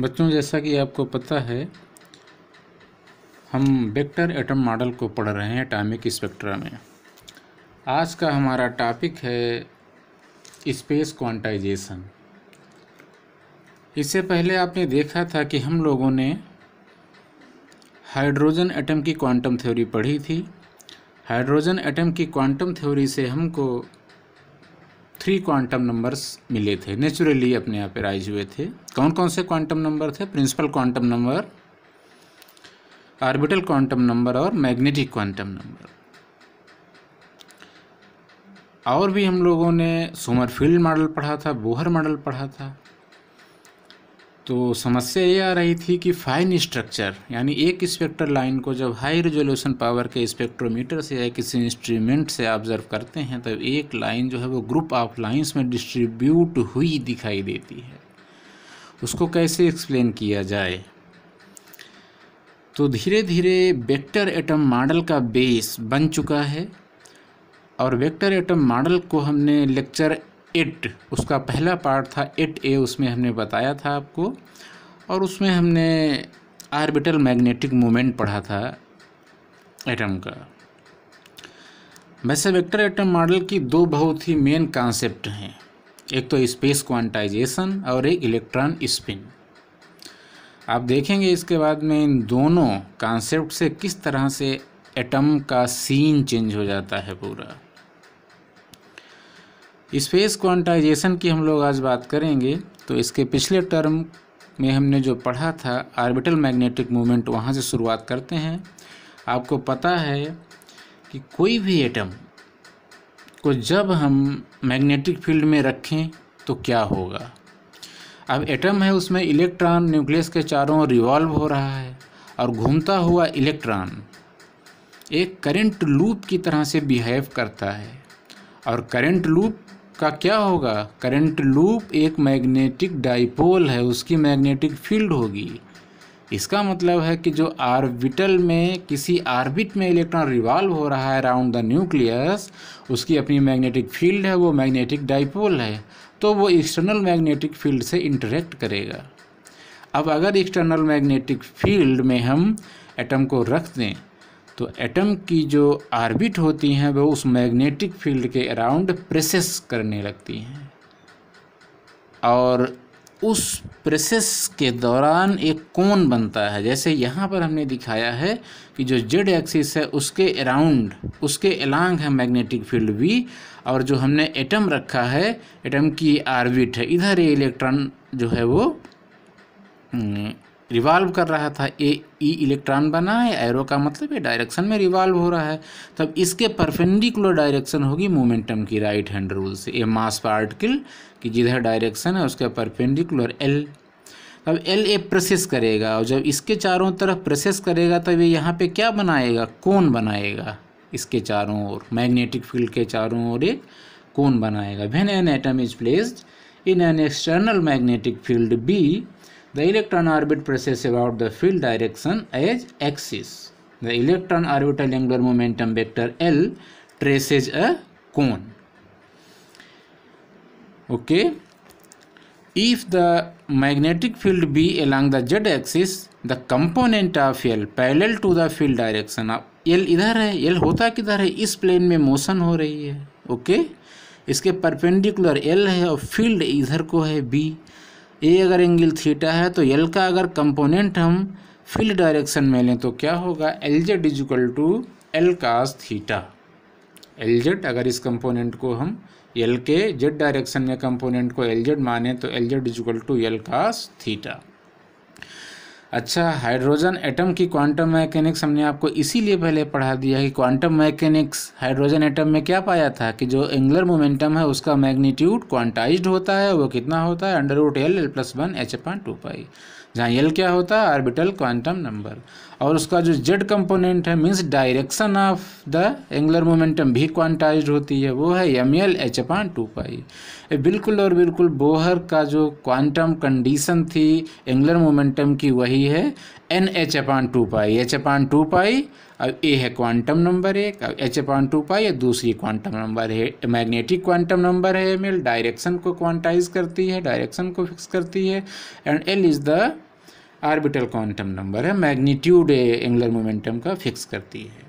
बच्चों जैसा कि आपको पता है हम वेक्टर एटम मॉडल को पढ़ रहे हैं एटॉमिक स्पेक्ट्रा में आज का हमारा टॉपिक है स्पेस क्वांटाइजेशन इससे पहले आपने देखा था कि हम लोगों ने हाइड्रोजन एटम की क्वांटम थ्योरी पढ़ी थी हाइड्रोजन एटम की क्वांटम थ्योरी से हमको थ्री क्वांटम नंबर्स मिले थे नेचुरली अपने आप राइज हुए थे कौन कौन से क्वांटम नंबर थे principal quantum number orbital quantum number और मैग्नेटिक क्वांटम नंबर और भी हम लोगों ने सोमरफील्ड मॉडल पढ़ा था बोहर मॉडल पढ़ा था तो समस्या ये आ रही थी कि फाइन स्ट्रक्चर यानी एक स्पेक्टर लाइन को जब हाई रेजोल्यूशन पावर के स्पेक्ट्रोमीटर से या किसी इंस्ट्रूमेंट से ऑब्जर्व करते हैं तब तो एक लाइन जो है वो ग्रुप ऑफ लाइंस में डिस्ट्रीब्यूट हुई दिखाई देती है उसको कैसे एक्सप्लेन किया जाए तो धीरे धीरे वेक्टर एटम मॉडल का बेस बन चुका है और वेक्टर एटम मॉडल को हमने लेक्चर एट उसका पहला पार्ट था एट ए उसमें हमने बताया था आपको और उसमें हमने आर्बिटल मैग्नेटिक मोमेंट पढ़ा था एटम का वैसे वेक्टर एटम मॉडल की दो बहुत ही मेन कॉन्सेप्ट हैं एक तो स्पेस क्वांटाइजेशन और एक इलेक्ट्रॉन स्पिन आप देखेंगे इसके बाद में इन दोनों कॉन्सेप्ट से किस तरह से एटम का सीन चेंज हो जाता है पूरा स्पेस क्वांटाइजेशन की हम लोग आज बात करेंगे तो इसके पिछले टर्म में हमने जो पढ़ा था आर्बिटल मैग्नेटिक मूवमेंट वहाँ से शुरुआत करते हैं आपको पता है कि कोई भी एटम को जब हम मैग्नेटिक फील्ड में रखें तो क्या होगा अब एटम है उसमें इलेक्ट्रॉन न्यूक्लियस के चारों ओर रिवॉल्व हो रहा है और घूमता हुआ इलेक्ट्रॉन एक करंट लूप की तरह से बिहेव करता है और करंट लूप का क्या होगा करंट लूप एक मैग्नेटिक डाइपोल है उसकी मैग्नेटिक फील्ड होगी इसका मतलब है कि जो आर्बिटल में किसी आर्बिट में इलेक्ट्रॉन रिवाल्व हो रहा है अराउंड द न्यूक्लियस उसकी अपनी मैग्नेटिक फील्ड है वो मैग्नेटिक डाइपोल है तो वो एक्सटर्नल मैग्नेटिक फील्ड से इंटरेक्ट करेगा अब अगर एक्सटर्नल मैग्नेटिक फील्ड में हम एटम को रख दें तो एटम की जो आर्बिट होती हैं वो उस मैग्नेटिक फील्ड के अराउंड प्रेसेस करने लगती हैं और उस प्रेसेस के दौरान एक कोन बनता है जैसे यहाँ पर हमने दिखाया है कि जो जेड एक्सिस है उसके अराउंड उसके एलांग है मैग्नेटिक फील्ड भी और जो हमने एटम रखा है एटम की आर्बिट है इधर ये इलेक्ट्रॉन जो है वो हम्म, रिवॉल्व कर रहा था ए ई इलेक्ट्रॉन बना है एरो का मतलब ये डायरेक्शन में रिवॉल्व हो रहा है तब इसके परपेंडिकुलर डायरेक्शन होगी मोमेंटम की राइट हैंड रूल से ए मास पार्टिकल की जिधर डायरेक्शन है उसका परपेंडिकुलर एल अब एल ए प्रेसेस करेगा और जब इसके चारों तरफ प्रेसेस करेगा तब ये यहाँ पर क्या बनाएगा कौन बनाएगा इसके चारों ओर मैग्नेटिक फील्ड के चारों ओर एक कौन बनाएगा when an atom is placed in an external magnetic field B The electron orbit presses about the field direction as axis. The electron orbital angular momentum vector L traces a cone. Okay. If the magnetic field B along the z axis, the component of L parallel to the field direction of L इधर है L होता किधर है इस plane में motion हो रही है ओके इसके परपेंडिकुलर एल है और फील्ड इधर को है बी ए अगर एंगल थीटा है तो एल का अगर कंपोनेंट हम फील्ड डायरेक्शन में लें तो क्या होगा L z is equal to L cos theta L z अगर इस कंपोनेंट को हम एल के जेड डायरेक्शन में कंपोनेंट को एल जेड माने तो L z is equal to L cos theta अच्छा हाइड्रोजन एटम की क्वांटम मैकेनिक्स हमने आपको इसीलिए पहले पढ़ा दिया कि क्वांटम मैकेनिक्स हाइड्रोजन एटम में क्या पाया था कि जो एंगुलर मोमेंटम है उसका मैग्नीट्यूड क्वांटाइज्ड होता है वो कितना होता है under root L L plus one h upon two pi जहाँ एल क्या होता है आर्बिटल क्वांटम नंबर और उसका जो जेड कंपोनेंट है means direction of the angular momentum भी क्वांटाइज होती है वो है m l h upon two pi बिल्कुल और बिल्कुल बोहर का जो क्वांटम कंडीशन थी एंगुलर मोमेंटम की वही है n h upon two pi h upon two pi अब ए है क्वांटम नंबर एक अब एच अपान टू पाई दूसरी क्वांटम नंबर है मैग्नेटिक क्वांटम नंबर है एम एल डायरेक्शन को क्वांटाइज करती है डायरेक्शन को फिक्स करती है and L is the orbital quantum number है मैग्नीट्यूड एंगुलर मोमेंटम का फिक्स करती है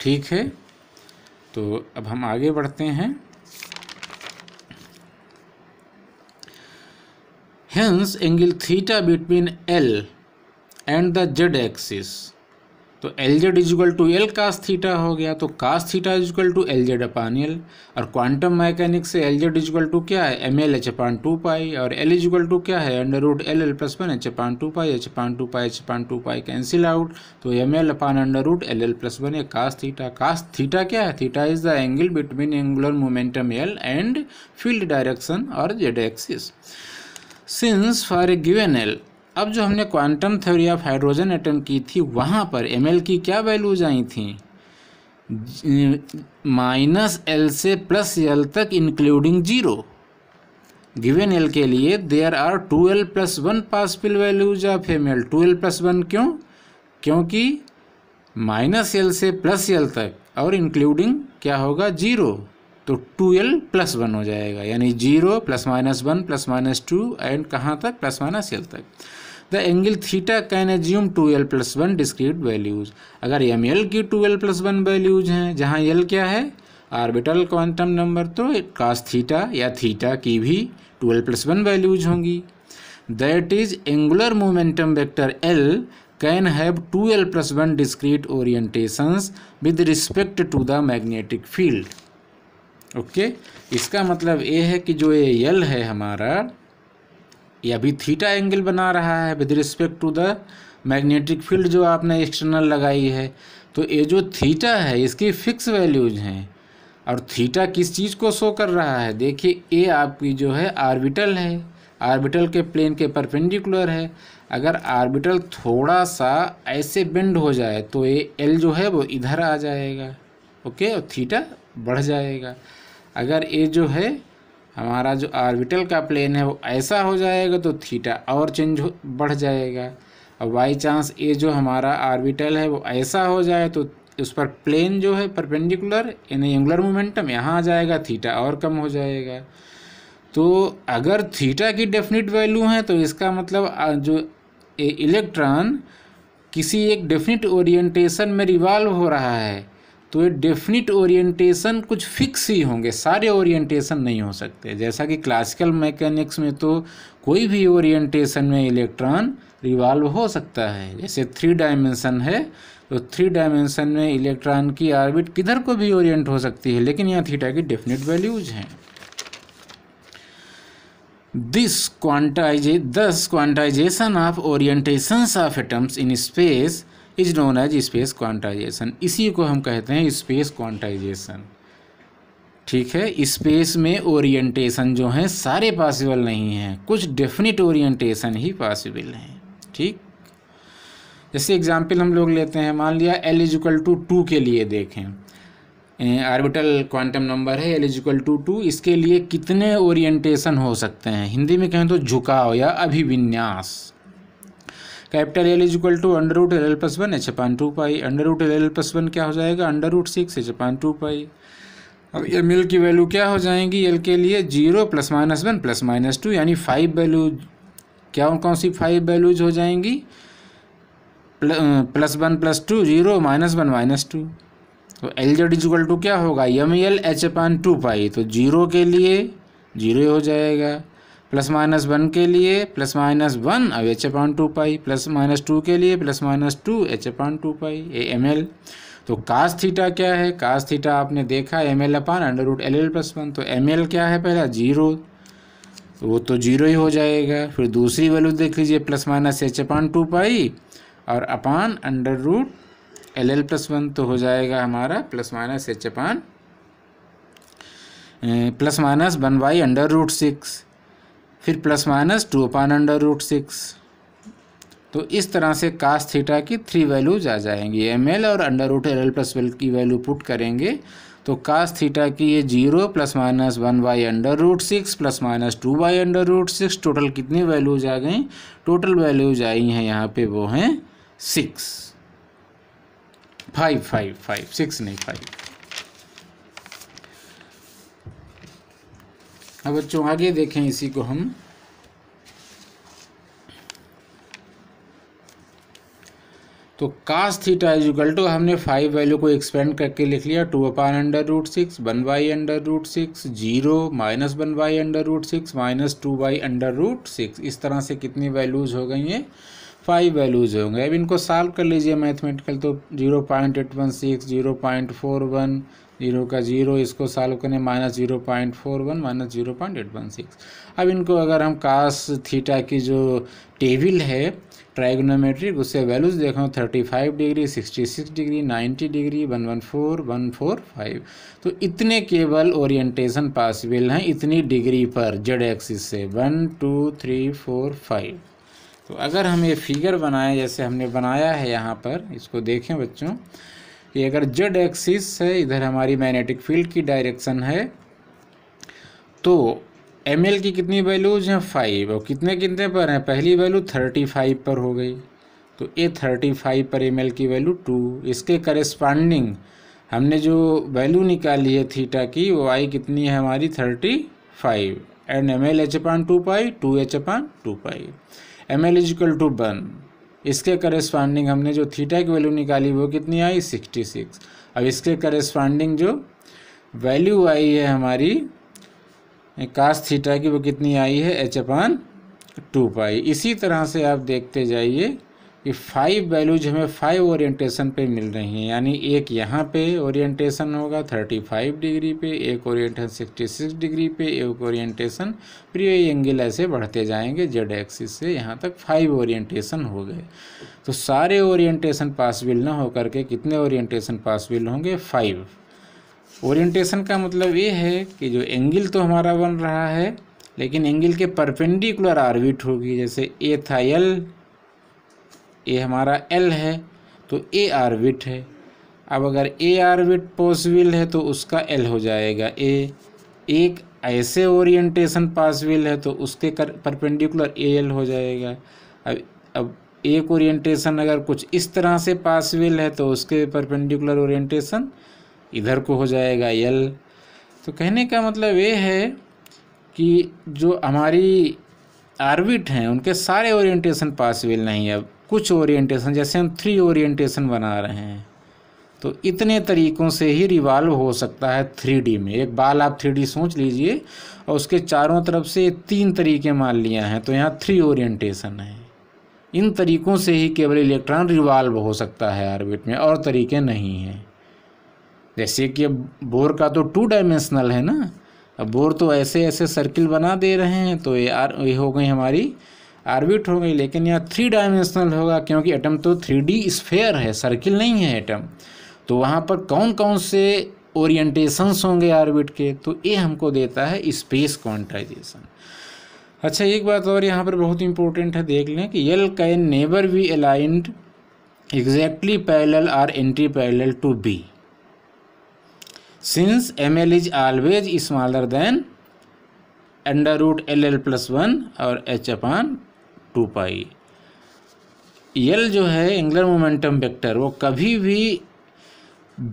ठीक है तो अब हम आगे बढ़ते हैं hence angle theta between L and the z axis तो L z equal to L cos theta हो गया तो कास theta equal to L z upon L और क्वांटम मैकेनिक से एल जेड इजल टू क्या है m l h upon two pi और L equal to क्या है under root L L plus one h upon two pi h upon two pi h upon two pi cancel out तो m l upon under root L L plus one a cos theta cos theta क्या है theta is the angle between angular momentum L and field direction और z axis since for a given L अब जो हमने quantum theory of hydrogen atom की थी वहाँ पर एम की क्या वैल्यूज आई थी माइनस एल से प्लस एल तक इंक्लूडिंग जीरो गिवेन एल के लिए there are two L plus one possible values of m l two L plus one क्यों क्योंकि माइनस एल से प्लस एल तक और इंक्लूडिंग क्या होगा जीरो तो टू एल प्लस वन हो जाएगा यानी zero plus minus one plus minus two and कहाँ तक प्लस माइनस एल तक the angle theta can assume two L plus one discrete values अगर एम एल की two L plus one values हैं जहाँ एल क्या है आर्बिटल क्वांटम नंबर तो कास थीटा या थीटा की भी two L plus one values होंगी that is angular momentum vector L can have two L plus one discrete orientations with respect to the magnetic field okay इसका मतलब ये है कि जो ये यल है हमारा ये अभी थीटा एंगल बना रहा है with respect to the magnetic field जो आपने एक्सटर्नल लगाई है तो ये जो थीटा है इसकी फिक्स वैल्यूज हैं और थीटा किस चीज़ को शो कर रहा है देखिए ए आपकी जो है आर्बिटल है आर्बिटल के प्लेन के परपेंडिकुलर है अगर आर्बिटल थोड़ा सा ऐसे बेंड हो जाए तो ये एल जो है वो इधर आ जाएगा ओके और थीटा बढ़ जाएगा अगर ये जो है हमारा जो आर्बिटल का प्लेन है वो ऐसा हो जाएगा तो थीटा और चेंज बढ़ जाएगा और बाई चांस ये जो हमारा आर्बिटल है वो ऐसा हो जाए तो उस पर प्लेन जो है परपेंडिकुलर यानी एंगुलर मोमेंटम यहाँ आ जाएगा थीटा और कम हो जाएगा तो अगर थीटा की डेफिनेट वैल्यू है तो इसका मतलब जो इलेक्ट्रॉन किसी एक डेफिनेट ओरिएंटेशन में रिवॉल्व हो रहा है तो ये डेफिनिट ओरिएंटेशन कुछ फिक्स ही होंगे सारे ओरिएंटेशन नहीं हो सकते जैसा कि क्लासिकल मैकेनिक्स में तो कोई भी ओरिएंटेशन में इलेक्ट्रॉन रिवॉल्व हो सकता है जैसे थ्री डायमेंशन है तो थ्री डायमेंशन में इलेक्ट्रॉन की आर्बिट किधर को भी ओरिएंट हो सकती है लेकिन यहाँ थीटा की डेफिनेट वैल्यूज हैं this quantize this quantization of orientations of atoms in space is known as space quantization इसी को हम कहते हैं स्पेस क्वांटाइजेशन ठीक है स्पेस में ओरिएंटेशन जो हैं सारे पॉसिबल नहीं हैं कुछ डेफिनेट ओरिएंटेशन ही पॉसिबल हैं ठीक जैसे एग्जांपल हम लोग लेते हैं मान लिया एल इजिकल टू टू के लिए देखें आर्बिटल क्वांटम नंबर है एल इजिकल टू टू इसके लिए कितने ओरिएंटेशन हो सकते हैं हिंदी में कहें तो झुकाव या अभिविन्यास capital L is equal to under root L L plus one h upon two pi under root L L plus one क्या हो जाएगा under root six h upon two pi अब एम एल की वैल्यू क्या हो जाएगी L के लिए zero plus minus one plus minus two यानी फाइव वैल्यूज क्या कौन सी फाइव वैल्यूज हो जाएंगी plus one plus two zero minus one minus two तो एल जेड इक्वल टू क्या होगा m l h upon two pi तो जीरो के लिए जीरो हो जाएगा प्लस माइनस वन के लिए प्लस माइनस वन अब h upon two pi plus minus two के लिए plus minus two h upon two pi a m l तो कास थीटा क्या है कास थीटा आपने देखा m l upon under root L L plus one तो m l क्या है पहला जीरो तो वो तो जीरो ही हो जाएगा फिर दूसरी वैल्यू देख लीजिए plus minus h upon two pi और upon under root L L plus one तो हो जाएगा हमारा plus minus h upon plus minus one by under root six फिर plus minus two upon under root six तो इस तरह से कास थीटा की थ्री वैल्यूज आ जाएंगी एम एल और under root L L plus well की वैल्यू पुट करेंगे तो कास थीटा की ये zero plus minus one by under root six plus minus two by under root six total कितनी वैल्यूज आ गई टोटल वैल्यूज आई हैं यहाँ पे वो हैं six five five five six नहीं फाइव अब बच्चों आगे देखें इसी को हम तो कास थीटा इजिकल टू हमने फाइव वैल्यू को एक्सपेंड करके लिख लिया two upon under root six one by under root six zero minus one by under root six minus two by under root six इस तरह से कितनी वैल्यूज़ हो गई हैं फाइव वैल्यूज़ होंगे अब इनको सॉल्व कर लीजिए मैथमेटिकल तो zero point eight one six zero point four one zero का जीरो इसको सॉल्व करें minus zero point four one minus zero point eight one six अब इनको अगर हम कास थीटा की जो टेबल है ट्राइगोनोमेट्रिक उससे वैल्यूज़ देखो thirty five degree sixty six degree ninety degree one one four one four five तो इतने केवल ओरिएंटेशन पॉसिबल हैं इतनी डिग्री पर जेड एक्सिस से one two three four five तो अगर हम ये फिगर बनाएं जैसे हमने बनाया है यहाँ पर इसको देखें बच्चों ये अगर जेड एक्सिस है इधर हमारी मैग्नेटिक फील्ड की डायरेक्शन है तो एम की कितनी वैल्यूज हैं फाइव और कितने कितने पर हैं पहली वैल्यू थर्टी फाइव पर हो गई तो ए थर्टी फाइव पर एम की वैल्यू टू इसके करस्पांडिंग हमने जो वैल्यू निकाली है थीटा की वो आई कितनी है हमारी thirty five and m l h upon two pi two h upon two pi m l is equal to one इसके करस्पॉन्डिंग हमने जो थीटा की वैल्यू निकाली वो कितनी आई सिक्सटी सिक्स अब इसके करस्पॉन्डिंग जो वैल्यू आई है हमारी कास थीटा की वो कितनी आई है एच अपान टू पाई इसी तरह से आप देखते जाइए ये फाइव वैल्यूज हमें फाइव ओरिएंटेशन पे मिल रही हैं यानी एक यहाँ पे ओरिएंटेशन होगा थर्टी फाइव डिग्री पे एक ओरिएंटेशन सिक्सटी सिक्स डिग्री पे एक ओरिएंटेशन फिर एंगल ऐसे बढ़ते जाएंगे जेड एक्सिस से यहाँ तक फाइव ओरिएंटेशन हो गए तो सारे ओरिएंटेशन पॉसिबल ना हो करके कितने ओरिएंटेशन पॉसिबल होंगे फाइव ओरिएंटेशन का मतलब ये है कि जो एंगल तो हमारा बन रहा है लेकिन एंगल के परपेंडिकुलर आर्बिट होगी जैसे ए था एल ये हमारा एल है तो ए आर्बिट है अब अगर ए आर्बिट पॉसिबल है तो उसका एल हो जाएगा ए एक ऐसे ओरिएंटेशन पॉसिबल है तो उसके कर परपेंडिकुलर ए एल हो जाएगा अब अब एक ओरिएंटेशन अगर कुछ इस तरह से पॉसिबल है तो उसके परपेंडिकुलर ओरिएंटेशन इधर को हो जाएगा एल तो कहने का मतलब ये है कि जो हमारी आर्बिट हैं उनके सारे ओरिएंटेशन पॉसिबल नहीं है अब कुछ ओरिएंटेशन जैसे हम थ्री ओरिएंटेशन बना रहे हैं तो इतने तरीक़ों से ही रिवाल्व हो सकता है थ्री में एक बाल आप थ्री सोच लीजिए और उसके चारों तरफ से तीन तरीके मान लिया हैं तो यहाँ थ्री ओरिएंटेशन है इन तरीक़ों से ही केवल इलेक्ट्रॉन रिवाल्व हो सकता है ऑर्बिट में और तरीके नहीं हैं जैसे कि बोर का तो टू डायमेंशनल है ना अब बोर तो ऐसे ऐसे सर्किल बना दे रहे हैं तो ये आर ये हो गई हमारी आर्बिट हो गई लेकिन यहाँ थ्री डायमेंशनल होगा क्योंकि एटम तो थ्री डी स्फेयर है सर्किल नहीं है एटम तो वहाँ पर कौन कौन से ओरिएंटेशंस होंगे आर्बिट के तो ये हमको देता है स्पेस क्वांटाइजेशन अच्छा एक बात और यहाँ पर बहुत इंपॉर्टेंट है देख लें कि L can never be aligned exactly parallel or anti parallel to B since m l is always smaller than under root L L plus one और h upon two pi L जो है angular momentum vector वो कभी भी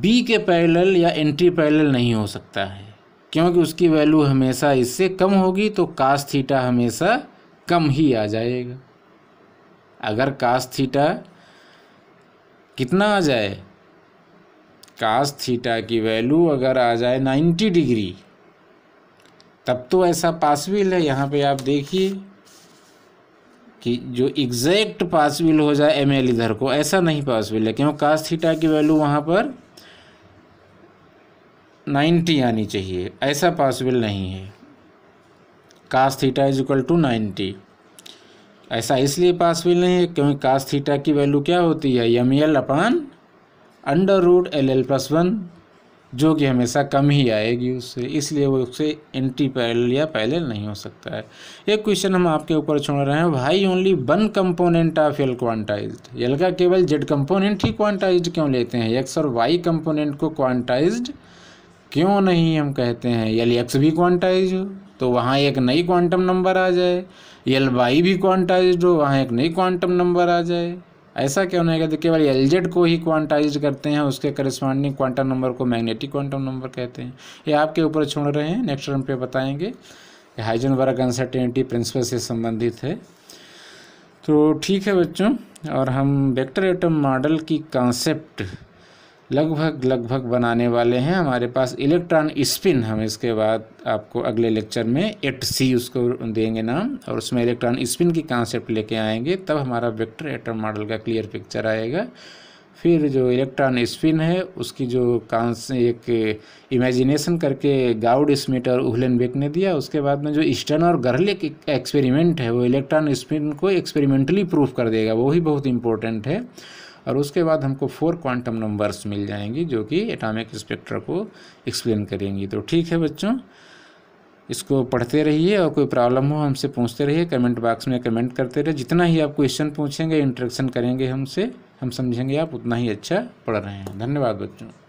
B के parallel या entry parallel नहीं हो सकता है क्योंकि उसकी वैल्यू हमेशा इससे कम होगी तो कास थीटा हमेशा कम ही आ जाएगा अगर कास थीटा कितना आ जाए कास थीटा की वैल्यू अगर आ जाए नाइन्टी डिग्री तब तो ऐसा पॉसिबल है यहाँ पे आप देखिए कि जो एग्जैक्ट पॉसिबल हो जाए एम एल इधर को ऐसा नहीं पॉसिबल है क्यों कास्ट थीटा की वैल्यू वहाँ पर नाइन्टी आनी चाहिए ऐसा पॉसिबल नहीं है cos theta is equal to ninety ऐसा इसलिए पॉसिबल नहीं है क्योंकि कास्ट थीटा की वैल्यू क्या होती है m l upon under root L L plus one जो कि हमेशा कम ही आएगी उससे इसलिए वो उससे एंटी पैरेलल या पैरेलल नहीं हो सकता है एक क्वेश्चन हम आपके ऊपर छोड़ रहे हैं भाई only one component of L quantize L का केवल जेड कंपोनेंट ही क्वांटाइज क्यों लेते हैं एक्स और वाई कंपोनेंट को क्वांटाइज क्यों नहीं हम कहते हैं यल एक्स भी क्वांटाइज हो तो वहाँ एक नई क्वांटम नंबर आ जाए यल वाई भी क्वांटाइज्ड हो वहाँ एक नई क्वांटम नंबर आ जाए ऐसा क्यों नहीं कहते केवल एल जेड को ही क्वांटाइज करते हैं उसके करिस्पॉन्डिंग क्वांटम नंबर को मैग्नेटिक क्वांटम नंबर कहते हैं ये आपके ऊपर छोड़ रहे हैं नेक्स्ट टर्म पे बताएंगे हाइजन वर्ग अनसर्टेनिटी प्रिंसिपल से संबंधित है तो ठीक है बच्चों और हम वेक्टर एटम मॉडल की कॉन्सेप्ट लगभग लगभग बनाने वाले हैं हमारे पास इलेक्ट्रॉन स्पिन हम इसके बाद आपको अगले लेक्चर में एट सी उसको देंगे नाम और उसमें इलेक्ट्रॉन स्पिन की कॉन्सेप्ट लेके आएंगे तब हमारा वेक्टर एटम मॉडल का क्लियर पिक्चर आएगा फिर जो इलेक्ट्रॉन स्पिन है उसकी जो कांस एक इमेजिनेशन करके गाउड स्मिट और उहलन बेक ने दिया उसके बाद में जो ईस्टर्न और गरले एक्सपेरिमेंट है वो इलेक्ट्रॉन स्पिन को एक्सपेरिमेंटली प्रूफ कर देगा वो ही बहुत इंपॉर्टेंट है और उसके बाद हमको फोर क्वांटम नंबर्स मिल जाएंगी जो कि एटॉमिक स्पेक्ट्रा को एक्सप्लेन करेंगी तो ठीक है बच्चों इसको पढ़ते रहिए और कोई प्रॉब्लम हो हमसे पूछते रहिए कमेंट बॉक्स में कमेंट करते रहिए जितना ही आप क्वेश्चन पूछेंगे इंटरेक्शन करेंगे हमसे हम समझेंगे आप उतना ही अच्छा पढ़ रहे हैं धन्यवाद बच्चों